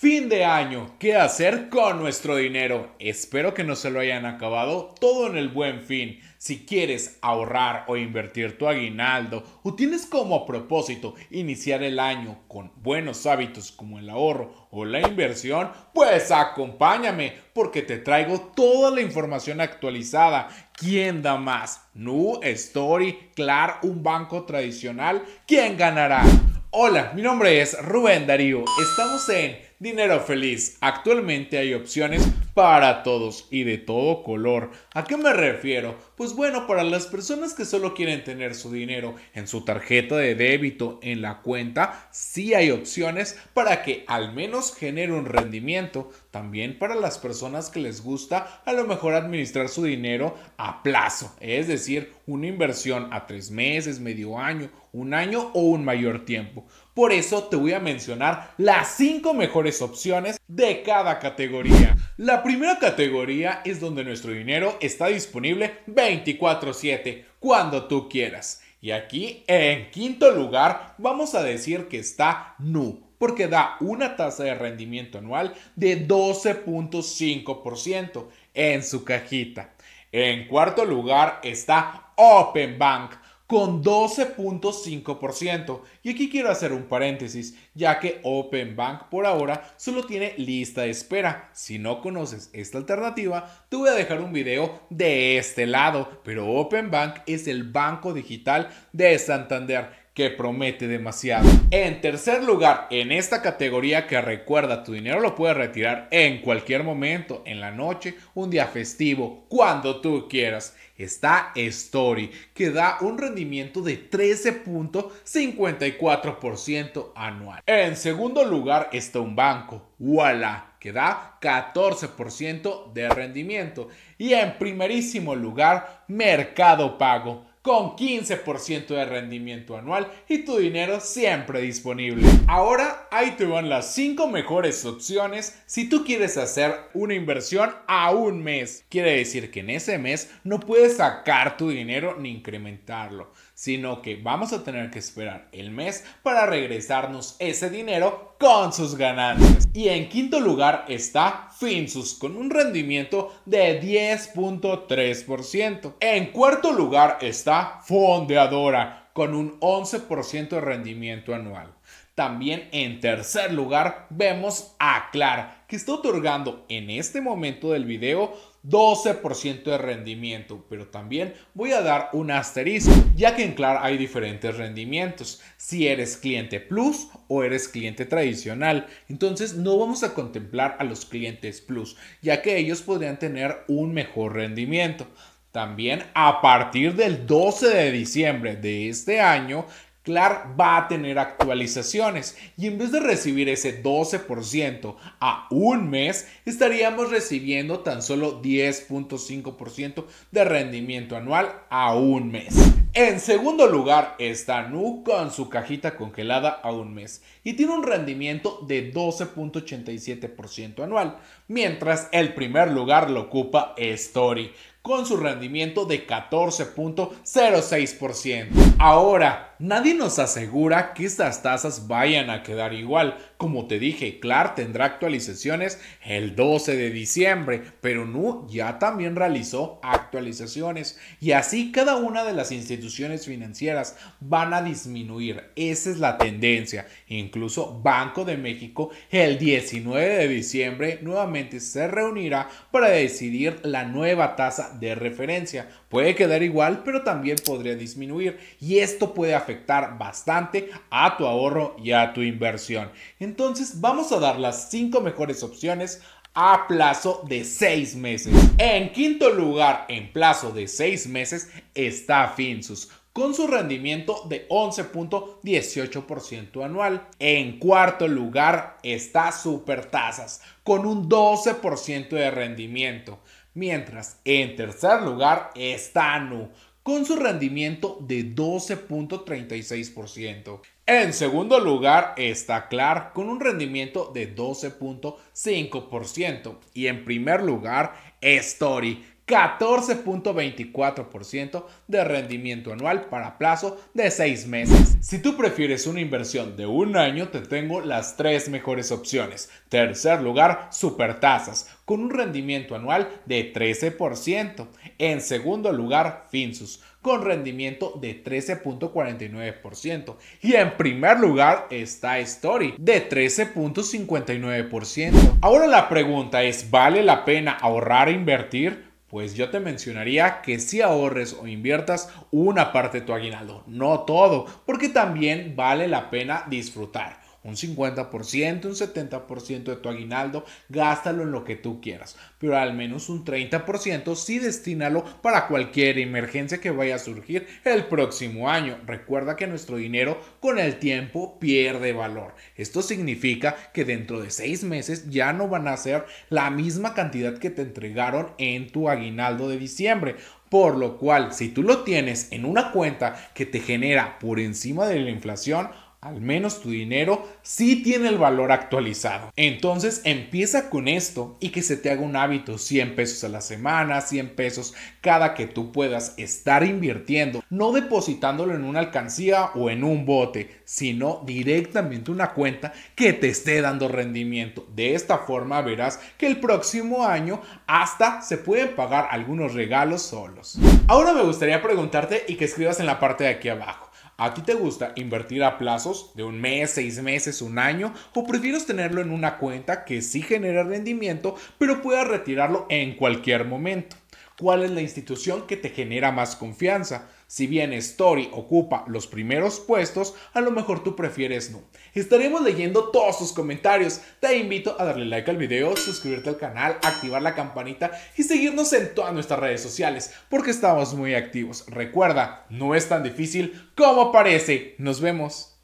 Fin de año, ¿qué hacer con nuestro dinero? Espero que no se lo hayan acabado todo en el buen fin. Si quieres ahorrar o invertir tu aguinaldo o tienes como propósito iniciar el año con buenos hábitos como el ahorro o la inversión, pues acompáñame porque te traigo toda la información actualizada. ¿Quién da más? Nu, Story, Clar, un banco tradicional. ¿Quién ganará? Hola, mi nombre es Rubén Darío. Estamos en Dinero feliz. Actualmente hay opciones para todos y de todo color. ¿A qué me refiero? Pues bueno, para las personas que solo quieren tener su dinero en su tarjeta de débito en la cuenta, sí hay opciones para que al menos genere un rendimiento. También para las personas que les gusta a lo mejor administrar su dinero a plazo, es decir, una inversión a tres meses, medio año, un año o un mayor tiempo. Por eso te voy a mencionar las 5 mejores opciones de cada categoría. La primera categoría es donde nuestro dinero está disponible 24/7, cuando tú quieras. Y aquí, en quinto lugar, vamos a decir que está Nu porque da una tasa de rendimiento anual de 12.5% en su cajita. En cuarto lugar está Open Bank, con 12.5%. Y aquí quiero hacer un paréntesis, ya que Open Bank por ahora solo tiene lista de espera. Si no conoces esta alternativa, te voy a dejar un video de este lado, pero Open Bank es el banco digital de Santander que promete demasiado. En tercer lugar, en esta categoría que recuerda, tu dinero lo puedes retirar en cualquier momento, en la noche, un día festivo, cuando tú quieras, está Story, que da un rendimiento de 13.54% anual. En segundo lugar está un banco, Walla, que da 14% de rendimiento. Y en primerísimo lugar, Mercado Pago con 15% de rendimiento anual y tu dinero siempre disponible. Ahora ahí te van las 5 mejores opciones si tú quieres hacer una inversión a un mes. Quiere decir que en ese mes no puedes sacar tu dinero ni incrementarlo sino que vamos a tener que esperar el mes para regresarnos ese dinero con sus ganancias. Y en quinto lugar está Finsus con un rendimiento de 10.3%. En cuarto lugar está Fondeadora con un 11% de rendimiento anual. También en tercer lugar vemos a Clar, que está otorgando en este momento del video 12% de rendimiento, pero también voy a dar un asterisco, ya que en Clar hay diferentes rendimientos, si eres cliente plus o eres cliente tradicional. Entonces no vamos a contemplar a los clientes plus, ya que ellos podrían tener un mejor rendimiento. También a partir del 12 de diciembre de este año, va a tener actualizaciones y en vez de recibir ese 12% a un mes, estaríamos recibiendo tan solo 10.5% de rendimiento anual a un mes. En segundo lugar está Nu con su cajita congelada a un mes y tiene un rendimiento de 12.87% anual, mientras el primer lugar lo ocupa Story con su rendimiento de 14.06%. Ahora, nadie nos asegura que estas tasas vayan a quedar igual. Como te dije, Clark tendrá actualizaciones el 12 de diciembre, pero NU ya también realizó actualizaciones y así cada una de las instituciones financieras van a disminuir. Esa es la tendencia. Incluso Banco de México el 19 de diciembre nuevamente se reunirá para decidir la nueva tasa de referencia. Puede quedar igual, pero también podría disminuir y esto puede afectar bastante a tu ahorro y a tu inversión. Entonces vamos a dar las 5 mejores opciones a plazo de 6 meses. En quinto lugar, en plazo de 6 meses, está Finsus con su rendimiento de 11.18% anual. En cuarto lugar está Supertasas con un 12% de rendimiento. Mientras, en tercer lugar está Nu, con su rendimiento de 12.36%. En segundo lugar está Clark con un rendimiento de 12.5%. Y en primer lugar, Story 14.24% de rendimiento anual para plazo de 6 meses. Si tú prefieres una inversión de un año, te tengo las tres mejores opciones. Tercer lugar, Supertasas, con un rendimiento anual de 13%. En segundo lugar, Finsus, con rendimiento de 13.49%. Y en primer lugar está Story, de 13.59%. Ahora la pregunta es, ¿vale la pena ahorrar e invertir? pues yo te mencionaría que si ahorres o inviertas una parte de tu aguinaldo, no todo, porque también vale la pena disfrutar un 50%, un 70% de tu aguinaldo, gástalo en lo que tú quieras, pero al menos un 30% sí destínalo para cualquier emergencia que vaya a surgir el próximo año. Recuerda que nuestro dinero con el tiempo pierde valor. Esto significa que dentro de seis meses ya no van a ser la misma cantidad que te entregaron en tu aguinaldo de diciembre. Por lo cual, si tú lo tienes en una cuenta que te genera por encima de la inflación, al menos tu dinero sí tiene el valor actualizado. Entonces empieza con esto y que se te haga un hábito 100 pesos a la semana, 100 pesos cada que tú puedas estar invirtiendo, no depositándolo en una alcancía o en un bote, sino directamente una cuenta que te esté dando rendimiento. De esta forma verás que el próximo año hasta se pueden pagar algunos regalos solos. Ahora me gustaría preguntarte y que escribas en la parte de aquí abajo. ¿A ti te gusta invertir a plazos de un mes, seis meses, un año? ¿O prefieres tenerlo en una cuenta que sí genera rendimiento, pero puedas retirarlo en cualquier momento? cuál es la institución que te genera más confianza. Si bien Story ocupa los primeros puestos, a lo mejor tú prefieres no. Estaremos leyendo todos tus comentarios. Te invito a darle like al video, suscribirte al canal, activar la campanita y seguirnos en todas nuestras redes sociales porque estamos muy activos. Recuerda, no es tan difícil como parece. Nos vemos.